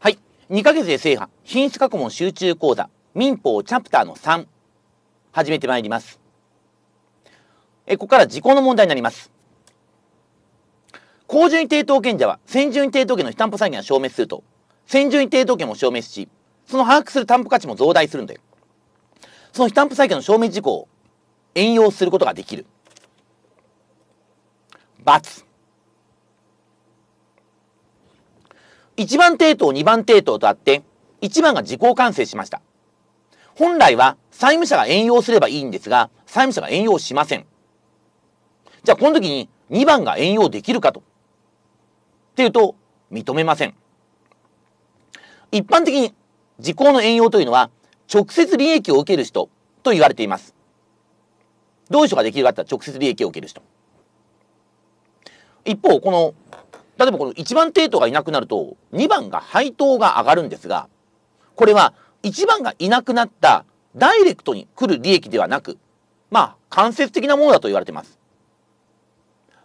はい。2ヶ月で制覇、品質過去問集中講座、民法チャプターの3、始めてまいります。え、ここから時効の問題になります。公順位抵当権者は、先順位抵当権の非担保債権が消滅すると、先順位抵当権も消滅し、その把握する担保価値も増大するので、その非担保債権の消滅事項を援用することができる。×。1番抵当、2番抵当とあって、1番が時効完成しました。本来は債務者が援用すればいいんですが、債務者が援用しません。じゃあこの時に2番が援用できるかと。っていうと、認めません。一般的に時効の援用というのは、直接利益を受ける人と言われています。どういう人ができるかって言ったら直接利益を受ける人。一方、この例えばこの1番程度がいなくなると2番が配当が上がるんですがこれは1番がいなくなったダイレクトに来る利益ではなくまあ間接的なものだと言われています。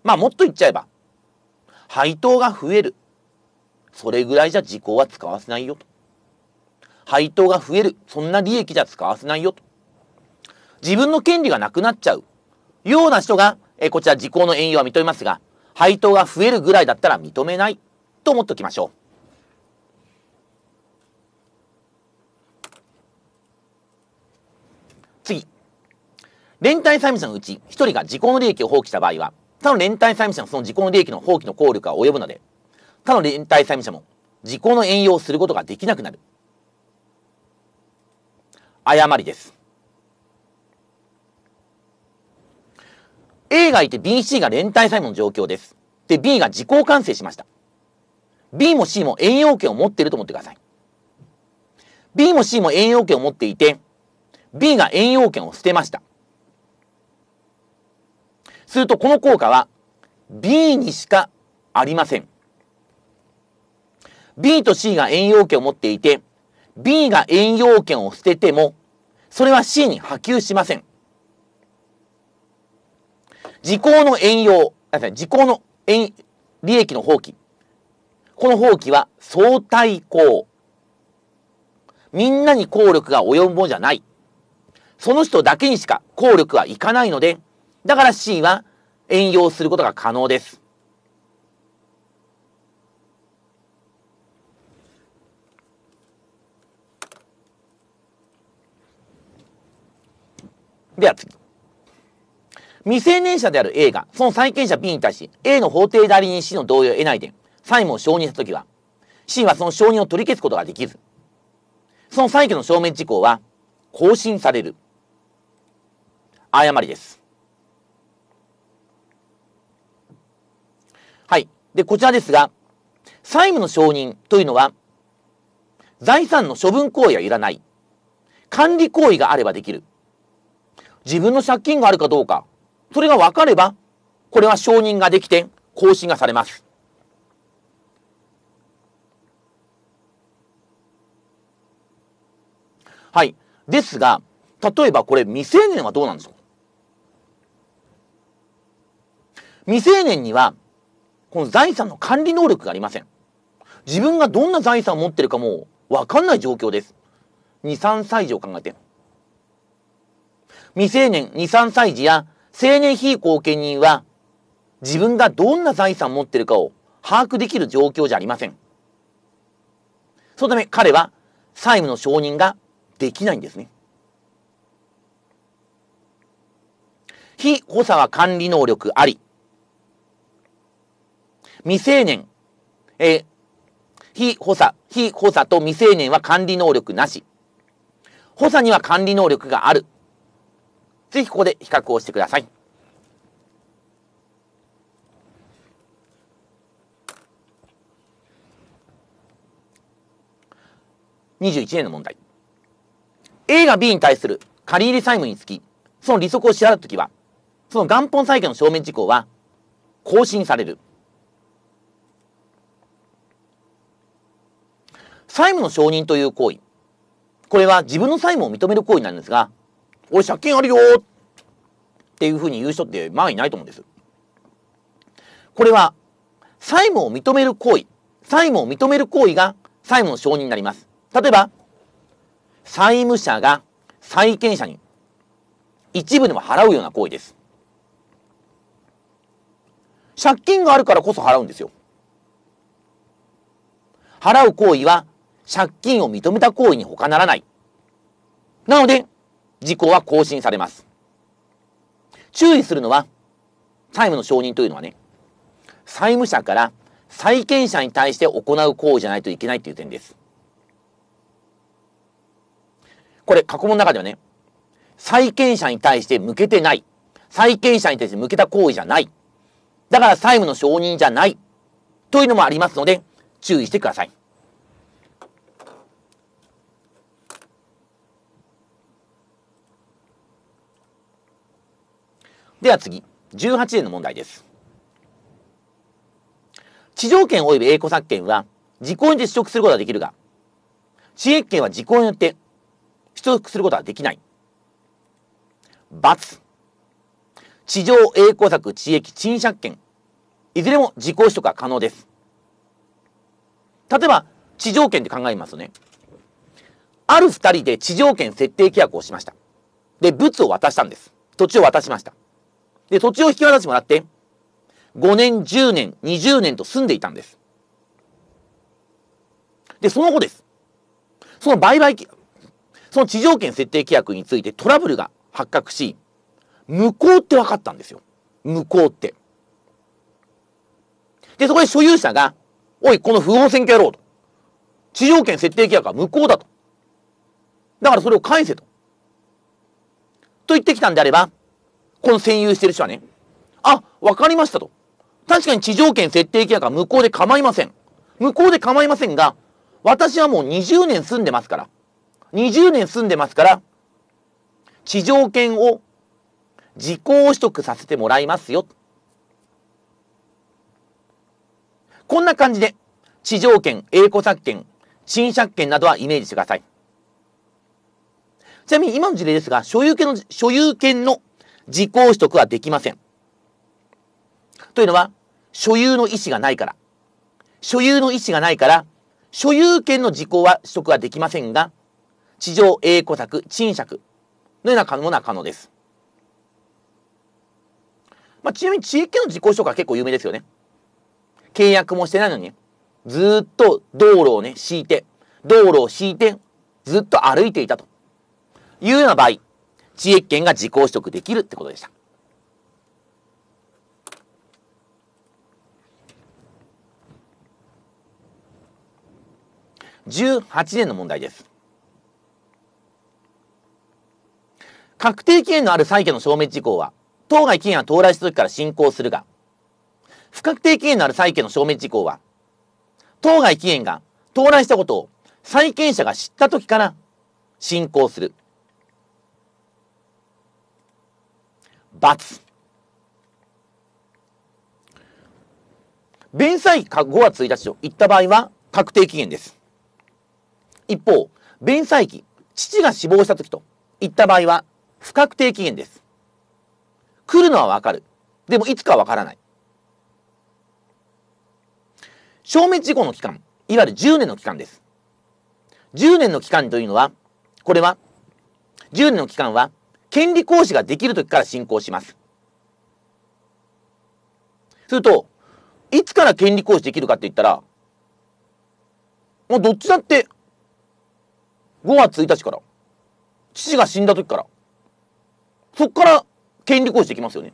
まあもっと言っちゃえば配当が増えるそれぐらいじゃ時効は使わせないよと配当が増えるそんな利益じゃ使わせないよと自分の権利がなくなっちゃうような人がえこちら時効の援用は認めますが配当が増えるぐらいだったら認めないと思っておきましょう。次。連帯債務者のうち1人が自己の利益を放棄した場合は、他の連帯債務者のその自己の利益の放棄の効力が及ぶので、他の連帯債務者も自己の援用をすることができなくなる。誤りです。A がいて BC が連帯債務の状況です。で、B が自己完成しました。B も C も栄養権を持っていると思ってください。B も C も栄養権を持っていて、B が栄養権を捨てました。すると、この効果は B にしかありません。B と C が栄養権を持っていて、B が栄養権を捨てても、それは C に波及しません。時効の遠用、時効の利益の放棄。この放棄は相対抗。みんなに効力が及ぶものじゃない。その人だけにしか効力はいかないので、だから C は遠用することが可能です。では次。未成年者である A が、その債権者 B に対し、A の法定代理人 C の同意を得ないで、債務を承認したときは、C はその承認を取り消すことができず、その債権の証明事項は、更新される。誤りです。はい。で、こちらですが、債務の承認というのは、財産の処分行為はいらない。管理行為があればできる。自分の借金があるかどうか、それが分かれば、これは承認ができて、更新がされます。はい。ですが、例えばこれ未成年はどうなんですか未成年には、この財産の管理能力がありません。自分がどんな財産を持ってるかも分かんない状況です。2、3歳児を考えて。未成年、2、3歳児や青年非後見人は自分がどんな財産を持ってるかを把握できる状況じゃありません。そのため彼は債務の承認ができないんですね。非補佐は管理能力あり。未成年、え非補佐、非補佐と未成年は管理能力なし。補佐には管理能力がある。ぜひここで比較をしてください。21年の問題。A が B に対する借入債務につき、その利息を支払うときは、その元本債権の証明事項は更新される。債務の承認という行為。これは自分の債務を認める行為なんですが、俺借金あるよ」っていうふうに言う人ってまあいないと思うんです。これは債務を認める行為債務を認める行為が債務の承認になります。例えば債務者が債権者に一部でも払うような行為です。借金があるからこそ払うんですよ。払う行為は借金を認めた行為に他ならない。なので、事項は更新されます。注意するのは、債務の承認というのはね、債務者から債権者に対して行う行為じゃないといけないという点です。これ、過去問の中ではね、債権者に対して向けてない。債権者に対して向けた行為じゃない。だから債務の承認じゃない。というのもありますので、注意してください。では次、18年の問題です。地上権及び栄光作権は、時効にて取得することはできるが、地域権は時効によって取得することはできない。×地上栄光作地域賃借権いずれも時効取得が可能です例えば地上権って考えますとねある2人で地上権設定契約をしましたで物を渡したんです土地を渡しましたで、土地を引き渡してもらって、5年、10年、20年と住んでいたんです。で、その後です。その売買、その地上権設定規約についてトラブルが発覚し、無効って分かったんですよ。無効って。で、そこで所有者が、おい、この不法占拠野郎と。地上権設定規約は無効だと。だからそれを返せと。と言ってきたんであれば、この占有してる人はね。あ、わかりましたと。確かに地上権設定規約は無効で構いません。無効で構いませんが、私はもう20年住んでますから。20年住んでますから、地上権を時効取得させてもらいますよ。こんな感じで、地上権、英語作権、新借権などはイメージしてください。ちなみに今の事例ですが、所有権の、所有権の自己取得はできません。というのは、所有の意思がないから。所有の意思がないから、所有権の時効は取得はできませんが、地上栄固作、賃借のような可能な可能です。まあ、ちなみに地域の時効取得は結構有名ですよね。契約もしてないのに、ずっと道路をね、敷いて、道路を敷いて、ずっと歩いていたというような場合、地益権が自己取得できるってことでした。18年の問題です。確定期限のある債権の消滅事項は、当該期限が到来した時から進行するが、不確定期限のある債権の消滅事項は、当該期限が到来したことを債権者が知った時から進行する。罰。弁済5月1日といった場合は確定期限です。一方、弁済期、父が死亡した時といった場合は不確定期限です。来るのはわかる。でもいつかわからない。消滅事故の期間、いわゆる10年の期間です。10年の期間というのは、これは、10年の期間は権利行使ができる時から進行します。すると、いつから権利行使できるかって言ったら、もうどっちだって、5月1日から、父が死んだ時から、そっから権利行使できますよね。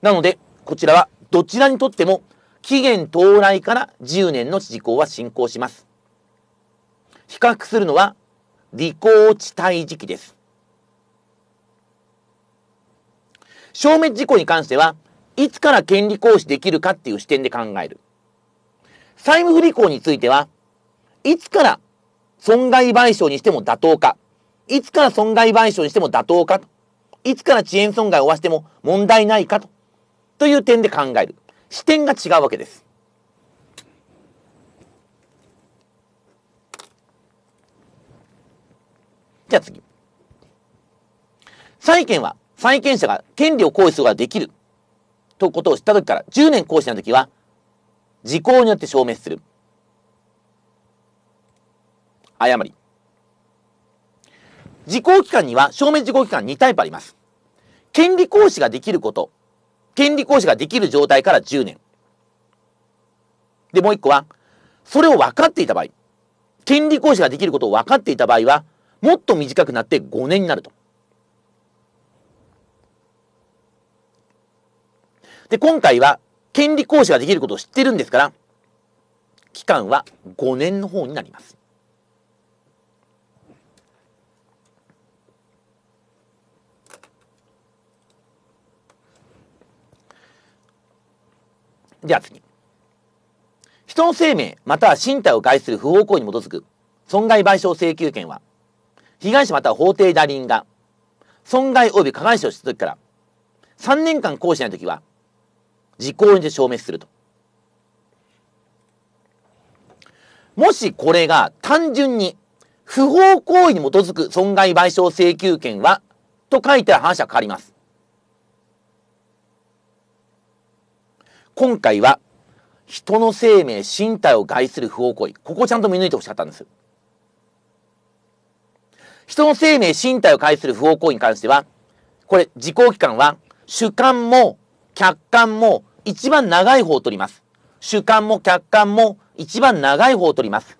なので、こちらはどちらにとっても期限到来から10年の時効は進行します。比較するのは離婚地帯時期です。消滅事項に関しては、いつから権利行使できるかっていう視点で考える。債務不履行については、いつから損害賠償にしても妥当か、いつから損害賠償にしても妥当か、いつから遅延損害を負わしても問題ないかと、という点で考える。視点が違うわけです。じゃあ次。債権は債権者が権利を行使することができるということを知った時から10年行使の時は時効によって消滅する。誤り。時効期間には消滅時効期間2タイプあります。権利行使ができること。権利行使ができる状態から10年。で、もう一個は、それを分かっていた場合。権利行使ができることを分かっていた場合は、もっと短くなって5年になると。で、今回は権利行使ができることを知ってるんですから、期間は5年の方になります。では次。人の生命または身体を害する不法行為に基づく損害賠償請求権は被害者または法定代理人が損害及び加害者をった時から3年間行使ない時は時効にて消滅すると。もしこれが単純に不法行為に基づく損害賠償請求権はと書いてある話は変わります。今回は人の生命、身体を害する不法行為。ここをちゃんと見抜いてほしかったんです。人の生命、身体を介する不法行為に関しては、これ、時効期間は、主観も客観も一番長い方を取ります。主観も客観も一番長い方を取ります。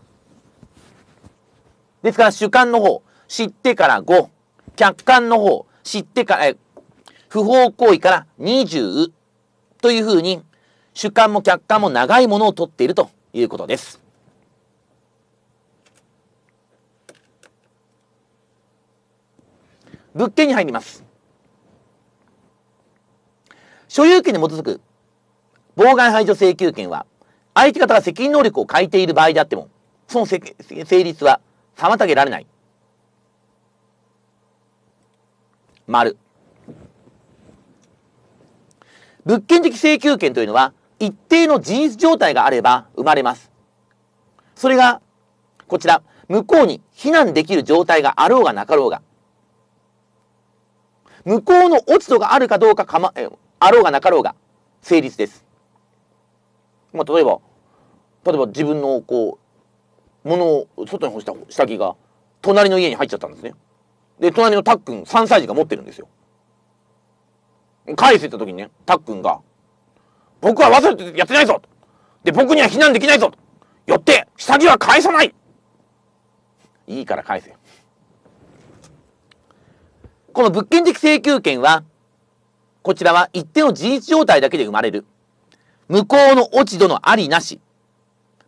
ですから、主観の方、知ってから5、客観の方、知ってから、不法行為から20というふうに、主観も客観も長いものを取っているということです。物件に入ります所有権に基づく妨害排除請求権は相手方が責任能力を欠いている場合であってもその成立は妨げられない丸物件的請求権というのは一定の事実状態があれば生まれますそれがこちら向こうに避難できる状態があろうがなかろうが向こうの落ち度があるかどうかかま、えあろうがなかろうが成立です。まあ、例えば、例えば自分のこう、物を外に干した下着が隣の家に入っちゃったんですね。で、隣のたっくん3歳児が持ってるんですよ。返せた時にね、たっくんが、僕は忘れてやってないぞで、僕には避難できないぞよって、下着は返さないいいから返せ。この物件的請求権は、こちらは一定の事実状態だけで生まれる。向こうの落ち度のありなし。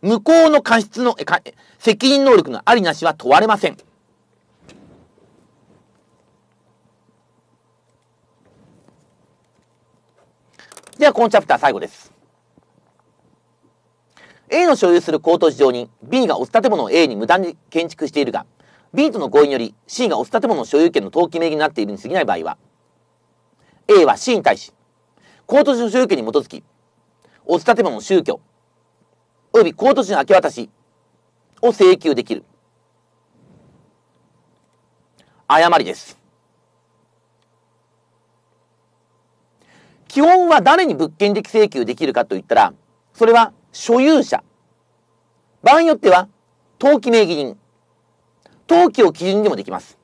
向こうの過失の、責任能力のありなしは問われません。では、このチャプター最後です。A の所有する高等市場に B がお建物を A に無断に建築しているが、B との合意により C が押す建物の所有権の登記名義になっているに過ぎない場合は A は C に対し公都市の所有権に基づき押す建物の宗教及び公都市の明け渡しを請求できる誤りです基本は誰に物件的請求できるかといったらそれは所有者場合によっては登記名義人登記を基準にもできます。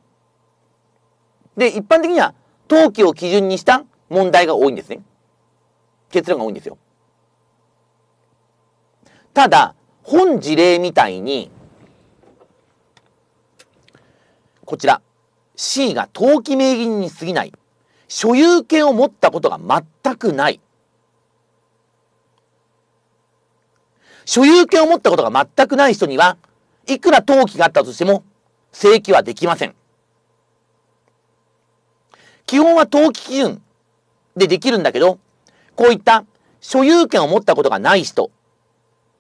で、一般的には登記を基準にした問題が多いんですね。結論が多いんですよ。ただ、本事例みたいに、こちら、C が登記名義に過ぎない、所有権を持ったことが全くない、所有権を持ったことが全くない人には、いくら登記があったとしても、正規はできません。基本は登記基準でできるんだけど、こういった所有権を持ったことがない人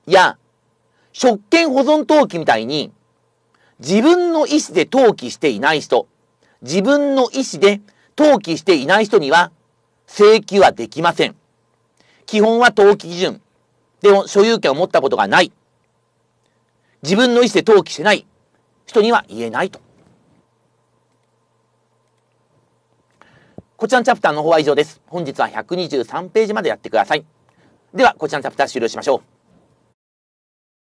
や、職権保存登記みたいに、自分の意思で登記していない人、自分の意思で登記していない人には、請求はできません。基本は登記基準。でも所有権を持ったことがない。自分の意思で登記してない。人には言えないと。こちらのチャプターの方は以上です。本日は123ページまでやってください。では、こちらのチャプター終了しましょう。